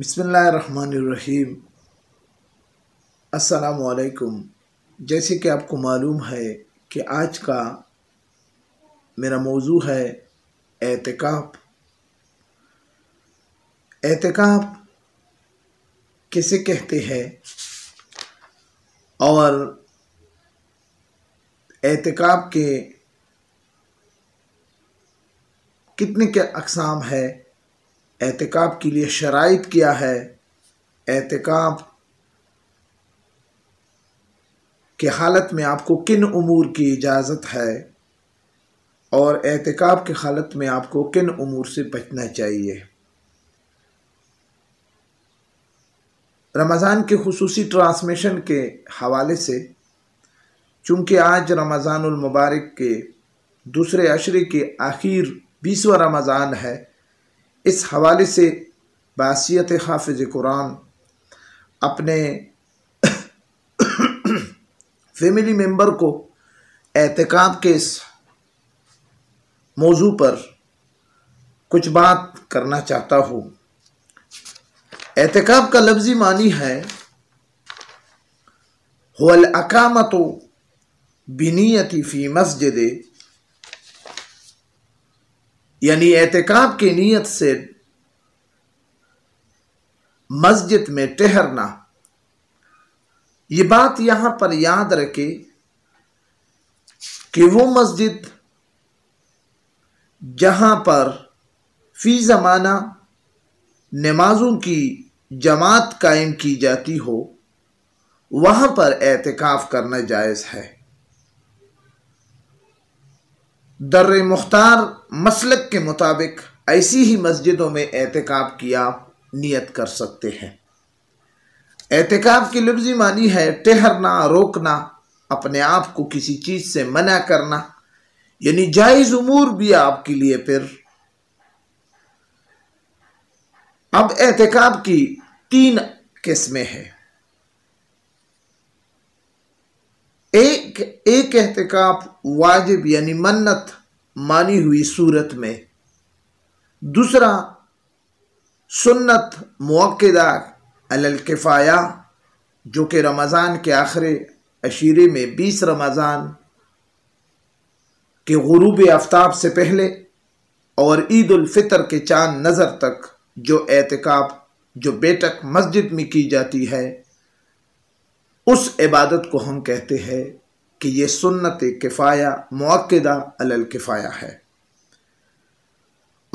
बसमीम असलकुम जैसे कि आपको मालूम है कि आज का मेरा मौजू है एहतिकाब एहतिकाब किसे कहते हैं और एहतिकाब के कितने के अकसाम है एहतिकाब के लिए शराइ क्या है एहतिकाब के हालत में आपको किन अमूर की इजाज़त है और एहतिकाब के हालत में आपको किन अमूर से बचना चाहिए रमज़ान के खसूसी ट्रांसमिशन के हवाले से चूँकि आज रमज़ानमबारक के दूसरे अशरे के आखिर बीसवा रमज़ान है इस हवाले से बासीत हाफिज कुरान अपने फैमिली मेंबर को एहतिकाब के इस मौजू पर कुछ बात करना चाहता हूँ एहतिकाब का लफ्ज़ी मानी है हल अकामत बिनीयती फ़ी मस्जिद यानी एहतिकाब की नीयत से मस्जिद में ठहरना ये बात यहाँ पर याद रखे कि वो मस्जिद जहाँ पर फ़ी ज़माना नमाज़ों की जमात कायम की जाती हो वहाँ पर एहतिकाफ़ करना जायज़ है दर्र मुख्तार मसलक के मुताबिक ऐसी ही मस्जिदों में एहतिकाब की आप नियत कर सकते हैं एहतिकाब की लफ्जी मानी है ठहरना रोकना अपने आप को किसी चीज़ से मना करना यानी जायज़ उमूर भी आपके लिए फिर अब एहतिकाब की तीन किस्में हैं एक एक एहतिकाफ वाजिब यानी मन्नत मानी हुई सूरत में दूसरा सुन्नत मौक़दा अलकिफ़ाया जो कि रमज़ान के आखिर अशीरे में बीस रमज़ान के गुरूब आफ्ताब से पहले और ईद फ़ितर के चांद नज़र तक जो एहतिकाफ जो बेटक मस्जिद में की जाती है उस इबादत को हम कहते हैं कि ये सुन्नत किफ़ाया मौक़दा अलल किफ़ाया है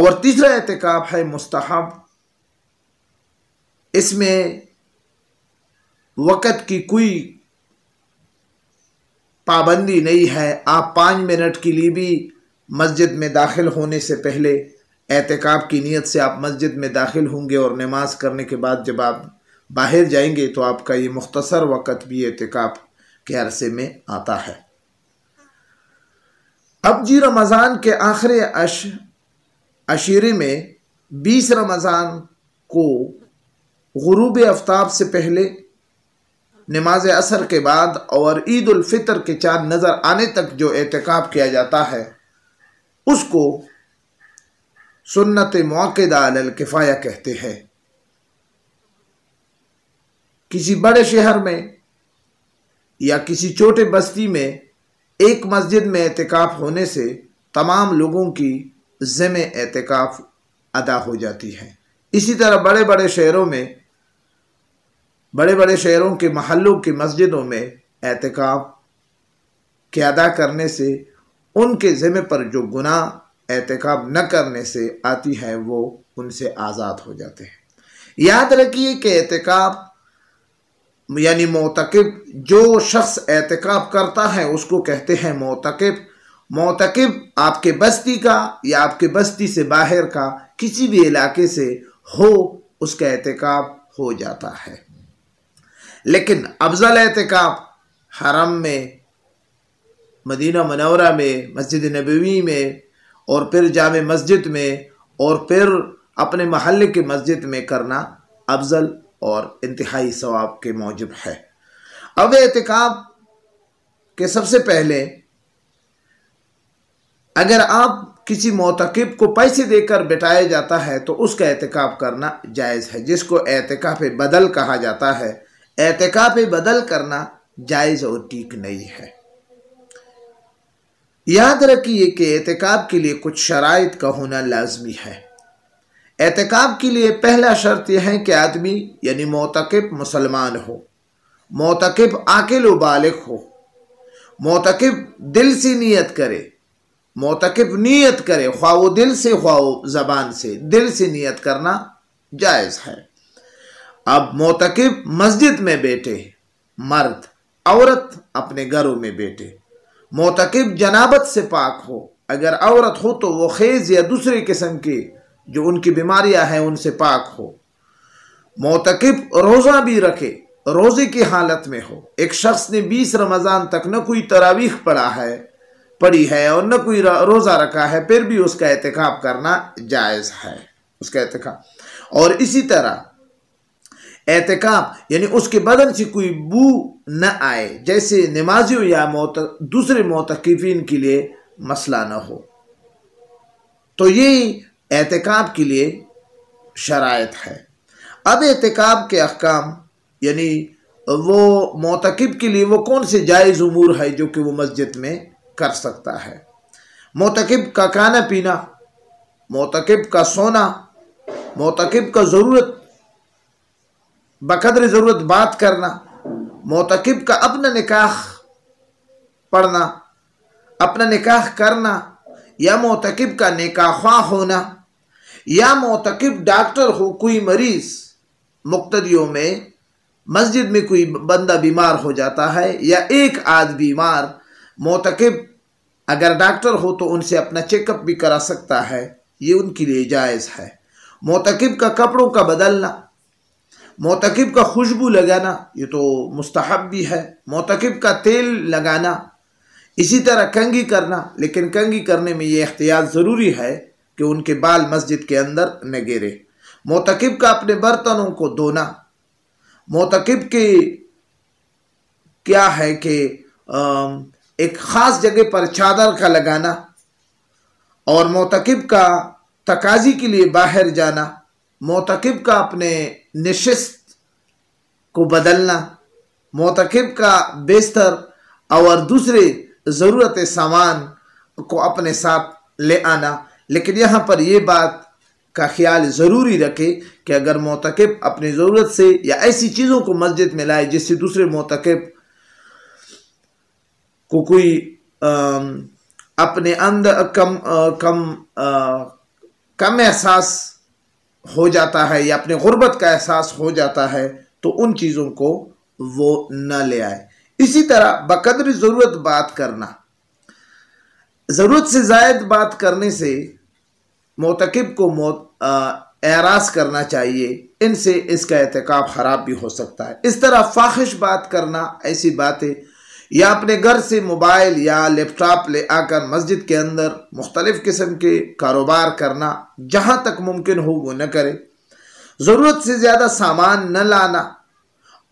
और तीसरा एहतिकाब है मुस्तहब इसमें वक़्त की कोई पाबंदी नहीं है आप पाँच मिनट के लिए भी मस्जिद में दाखिल होने से पहले एहतिकाब की नीयत से आप मस्जिद में दाखिल होंगे और नमाज करने के बाद जब आप बाहर जाएंगे तो आपका ये मुख्तसर वक़्त भी एहतिकाब के अरसे में आता है अब जी रमज़ान के आखिरी अश अशीरे में बीस रमज़ान को गुरूब आफ्ताब से पहले नमाज असर के बाद और ईद फितर के चांद नज़र आने तक जो एहतिकाब किया जाता है उसको सुन्नत मौक़ा किफ़ाया कहते हैं किसी बड़े शहर में या किसी छोटे बस्ती में एक मस्जिद में एहतिकाफ होने से तमाम लोगों की ज़म एहतिकाफ अदा हो जाती है इसी तरह बड़े बड़े शहरों में बड़े बड़े शहरों के महलों की मस्जिदों में एहतिकाफ के अदा करने से उनके ज़िम्मे पर जो गुनाह एहतिकाफ न करने से आती है वो उनसे आज़ाद हो जाते हैं याद रखिए कि एहतिकाफ यानी मोतकब जो शख्स एहतिकाब करता है उसको कहते हैं मोतकब मोतकब आपके बस्ती का या आपके बस्ती से बाहर का किसी भी इलाके से हो उसका एहतिकाब हो जाता है लेकिन अफजल एहतिकाब हरम में मदीना मनवरा में मस्जिद नबवी में और फिर जाम मस्जिद में और फिर अपने महल के मस्जिद में करना अफजल और इंतहाई सवाब के मौजब है अब एहतिकाब के सबसे पहले अगर आप किसी मोतकब को पैसे देकर बिठाया जाता है तो उसका एहतिकाब करना जायज़ है जिसको एहतिकाफ बदल कहा जाता है एहतिकाफ बदल करना जायज़ और ठीक नहीं है याद रखिए कि एहतिकाब के लिए कुछ शराइ का होना लाजमी है एहतिकाब के लिए पहला शर्त यह है कि आदमी यानी मोतकब मुसलमान हो मोतकब आकिल वालक हो मोतकब दिल से नीयत करे मोतकब नीयत करे ख्वाओ वो दिल से ख्वा ज़बान से दिल से नीयत करना जायज़ है अब मोतकब मस्जिद में बैठे मर्द औरत अपने घरों में बैठे मोतकब जनाबत से पाक हो अगर औरत हो तो वो खेज या दूसरे किस्म की जो उनकी बीमारियां हैं उनसे पाक हो मोतकब रोज़ा भी रखे रोज़े की हालत में हो एक शख्स ने बीस रमज़ान तक न कोई तरावीख पढ़ा है पड़ी है और न कोई रोज़ा रखा है फिर भी उसका एहतिकाब करना जायज़ है उसका एहतिकाब और इसी तरह एहतिकाब यानी उसके बदन से कोई बू न आए जैसे नमाजियों या मोत दूसरे मोतकफिन के लिए मसला न हो तो यही एहतिकाब के लिए शरात है अब एहतिकाब के अहकाम यानी वो मोतकब के लिए वो कौन से जायज़ उमूर है जो कि वो मस्जिद में कर सकता है मोतकब का खाना पीना मोतकब का सोना मोतकब का ज़रूरत बकदर ज़रूरत बात करना मोतकब का अपना निकाह पढ़ना अपना निकाह करना या मोतकब का निकाख्वा होना या मोतकब डॉक्टर हो कोई मरीज़ मुक्तियों में मस्जिद में कोई बंदा बीमार हो जाता है या एक आध बीमार मोतकब अगर डॉक्टर हो तो उनसे अपना चेकअप भी करा सकता है ये उनके लिए जायज़ है मोतकब का कपड़ों का बदलना मोतकब का खुशबू लगाना ये तो मुस्तहब भी है मोतकब का तेल लगाना इसी तरह कंगी करना लेकिन कंगी करने में ये एहतियात ज़रूरी है कि उनके बाल मस्जिद के अंदर न गिरे मोतकब का अपने बर्तनों को धोना मोतकब की क्या है कि एक ख़ास जगह पर चादर का लगाना और मोतकब का तकाजी के लिए बाहर जाना मोतकब का अपने नशस्त को बदलना मोतकब का बेस्तर और दूसरे ज़रूरत सामान को अपने साथ ले आना लेकिन यहाँ पर ये बात का ख्याल ज़रूरी रखे कि अगर मोतकब अपनी ज़रूरत से या ऐसी चीज़ों को मस्जिद में लाए जिससे दूसरे मोतकब को कोई आ, अपने अंदर कम आ, कम आ, कम एहसास हो जाता है या अपने गुर्बत का एहसास हो जाता है तो उन चीज़ों को वो न ले आए इसी तरह बकदर ज़रूरत बात करना ज़रूरत से जायद बात करने से मोतकब को मौत एराज करना चाहिए इनसे इसका एहतिकाब ख़राब भी हो सकता है इस तरह फाखिश बात करना ऐसी बातें या अपने घर से मोबाइल या लैपटॉप ले आकर मस्जिद के अंदर मुख्तलिफ़ किस्म के कारोबार करना जहाँ तक मुमकिन हो वो न करे ज़रूरत से ज़्यादा सामान न लाना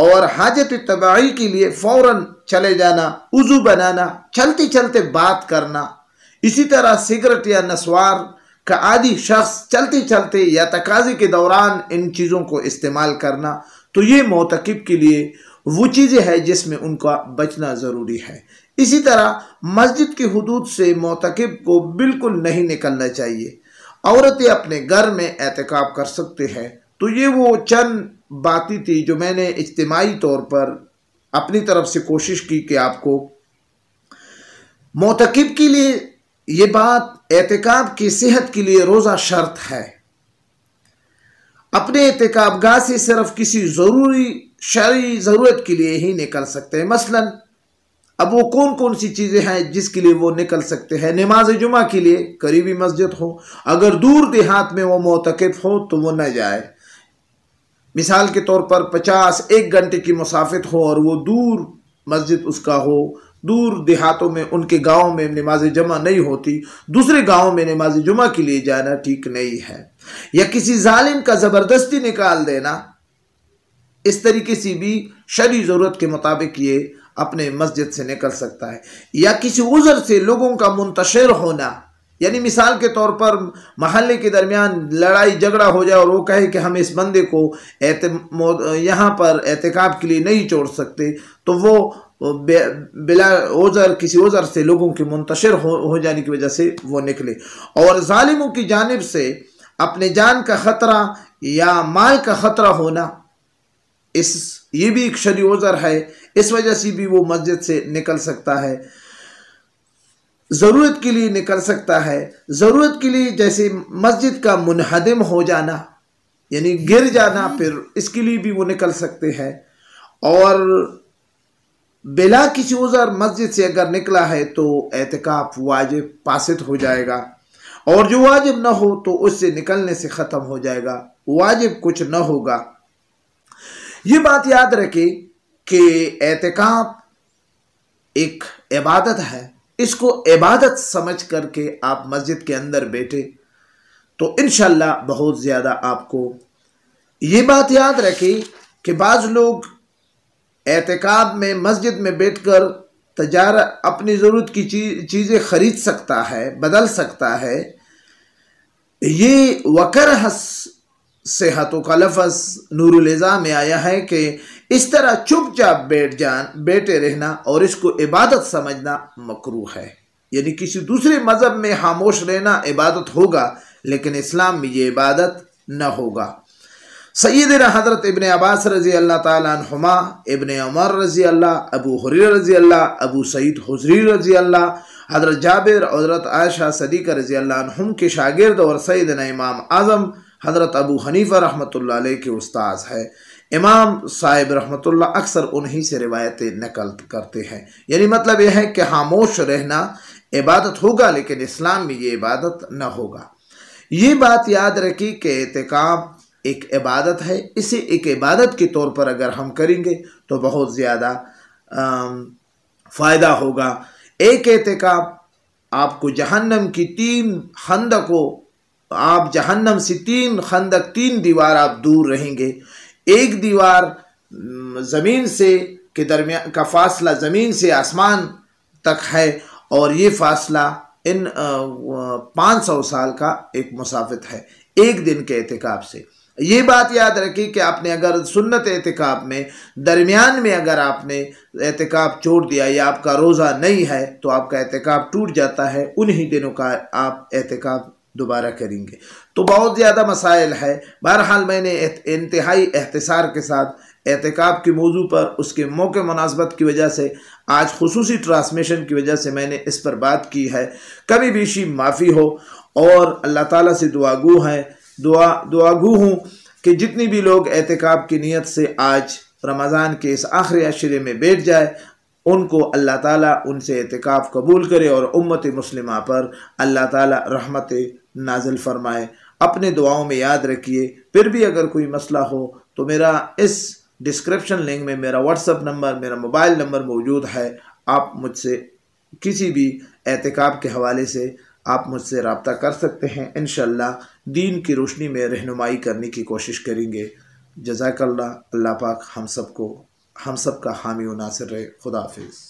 और हाजत तबाही के लिए फौरन चले जाना उजू बनाना चलते चलते बात करना इसी तरह सिगरेट या नसवार का आदि शख्स चलते चलते या तकाजे के दौरान इन चीज़ों को इस्तेमाल करना तो ये मोतकब के लिए वो चीज़ें हैं जिसमें उनका बचना ज़रूरी है इसी तरह मस्जिद की हदूद से मोतकब को बिल्कुल नहीं निकलना चाहिए औरतें अपने घर में एहतिकाब कर सकते हैं तो ये वो चंद बातें थी जो मैंने इज्तमाही तौर पर अपनी तरफ से कोशिश की कि आपको मोतकब के लिए ये बात एहतिकाब की सेहत के लिए रोज़ा शर्त है अपने एहतिकाब गाह से सिर्फ किसी ज़रूरी शरी ज़रूरत के लिए ही निकल सकते हैं मसलन अब वो कौन कौन सी चीज़ें हैं जिसके लिए वो निकल सकते हैं नमाज जुमा के लिए करीबी मस्जिद हो अगर दूर देहात में वो मोतकब हो तो वो न जाए मिसाल के तौर पर पचास एक घंटे की मुसाफत हो और वो दूर मस्जिद उसका हो दूर देहातों में उनके गाँव में नमाज जमा नहीं होती दूसरे गाँव में नमाज जुमा के लिए जाना ठीक नहीं है या किसी ालिम का ज़बरदस्ती निकाल देना इस तरीके से भी शरी ज़रूरत के मुताबिक ये अपने मस्जिद से निकल सकता है या किसी उज़र से लोगों का मुंतशर होना यानी मिसाल के तौर पर महल्ले के दरमियान लड़ाई झगड़ा हो जाए और वो कहे कि हम इस बंदे को यहाँ पर एहतिकाब के लिए नहीं छोड़ सकते तो वो बिला ओजर किसी ओजर से लोगों के मुंतशर हो, हो जाने की वजह से वो निकले और ालिमों की जानब से अपने जान का ख़तरा या माल का ख़तरा होना इस ये भी एक शरी ओजर है इस वजह से भी वो मस्जिद से निकल सकता है ज़रूरत के लिए निकल सकता है ज़रूरत के लिए जैसे मस्जिद का मुनहदम हो जाना यानी गिर जाना फिर इसके लिए भी वो निकल सकते हैं और बिला किसी उज़र मस्जिद से अगर निकला है तो एहतिकाफ वाजिब पासित हो जाएगा और जो वाजिब ना हो तो उससे निकलने से ख़त्म हो जाएगा वाजिब कुछ ना होगा ये बात याद रखें कि एहतिकाफ एक इबादत है इसको इबादत समझ करके आप मस्जिद के अंदर बैठे तो इन बहुत ज़्यादा आपको ये बात याद रखें कि बाज़ लोग एहतिकाब में मस्जिद में बैठकर तजार अपनी ज़रूरत की चीज़ चीज़ें ख़रीद सकता है बदल सकता है ये वकर हस सेहत का लफज नूरज़ा में आया है कि इस तरह चुपचाप बैठ जान बैठे रहना और इसको इबादत समझना मकरू है यानी किसी दूसरे मज़हब में खामोश रहना इबादत होगा लेकिन इस्लाम में ये इबादत न होगा सैदना हज़रत इबन अब्बास रज़ी अल्लाह तुमा इबन अमर रज़ी अल्लाह अबू हुरर रज़ी अल्लाह अबू सईद हजरी रज़ी अल्लाह हज़रत जाबिर हज़रत आयशा सदीक़ रज़ी अल्लाह के शागिर्द और सैदना इमाम आज़म हज़रत अबू हनीफ़ा रहमत के उस्ताद है इमाम साहिब रहमतुल्ला अक्सर उन्हीं से रिवायतें नकल करते हैं यानी मतलब यह है कि खामोश रहना इबादत होगा लेकिन इस्लाम में ये इबादत न होगा ये बात याद रखी कि एहतिकाम एक इबादत है इसे एक इबादत के तौर पर अगर हम करेंगे तो बहुत ज़्यादा फ़ायदा होगा एक एहतिकाम आपको जहन्नम की तीन खंदकों आप जहन्नम से तीन खंदक तीन दीवार आप दूर रहेंगे एक दीवार ज़मीन से के दरमिया का फासला ज़मीन से आसमान तक है और ये फासला इन पाँच सौ साल का एक मुसाफत है एक दिन के एहतिकाब से ये बात याद रखी कि आपने अगर सुन्नत एहतिकाब में दरमियान में अगर आपने एहतिकाब छोड़ दिया या आपका रोज़ा नहीं है तो आपका एहतिकाब टूट जाता है उन्हीं दिनों का आप एहतिकाब दोबारा करेंगे तो बहुत ज़्यादा मसाइल है बहरहाल मैंने इंतहाई एहतसार के साथ एहतिकाब के मौजू पर उसके मौके मुनासबत की वजह से आज खसूसी ट्रांसमिशन की वजह से मैंने इस पर बात की है कभी भी शी माफ़ी हो और अल्लाह ताला से दुआगु है दुआ दुआगु हूँ कि जितनी भी लोग एहतिकाब की नीयत से आज रमज़ान के इस आखिरी अशरे में बैठ जाए उनको अल्लाह ताला उनसे एहतिकाब कबूल करे और उम्मत मुस्लिमा पर अल्लाह ताला रहमत नाजिल फरमाए अपने दुआओं में याद रखिए फिर भी अगर कोई मसला हो तो मेरा इस डिस्क्रिप्शन लिंक में मेरा व्हाट्सअप नंबर मेरा मोबाइल नंबर मौजूद है आप मुझसे किसी भी एहतिकाब के हवाले से आप मुझसे रबता कर सकते हैं इन दीन की रोशनी में रहनुमाई करने की कोशिश करेंगे जजाकल्ला अल्लाह पाक हम सब को हम सब का हामी उनासर रहे खुदाफिज़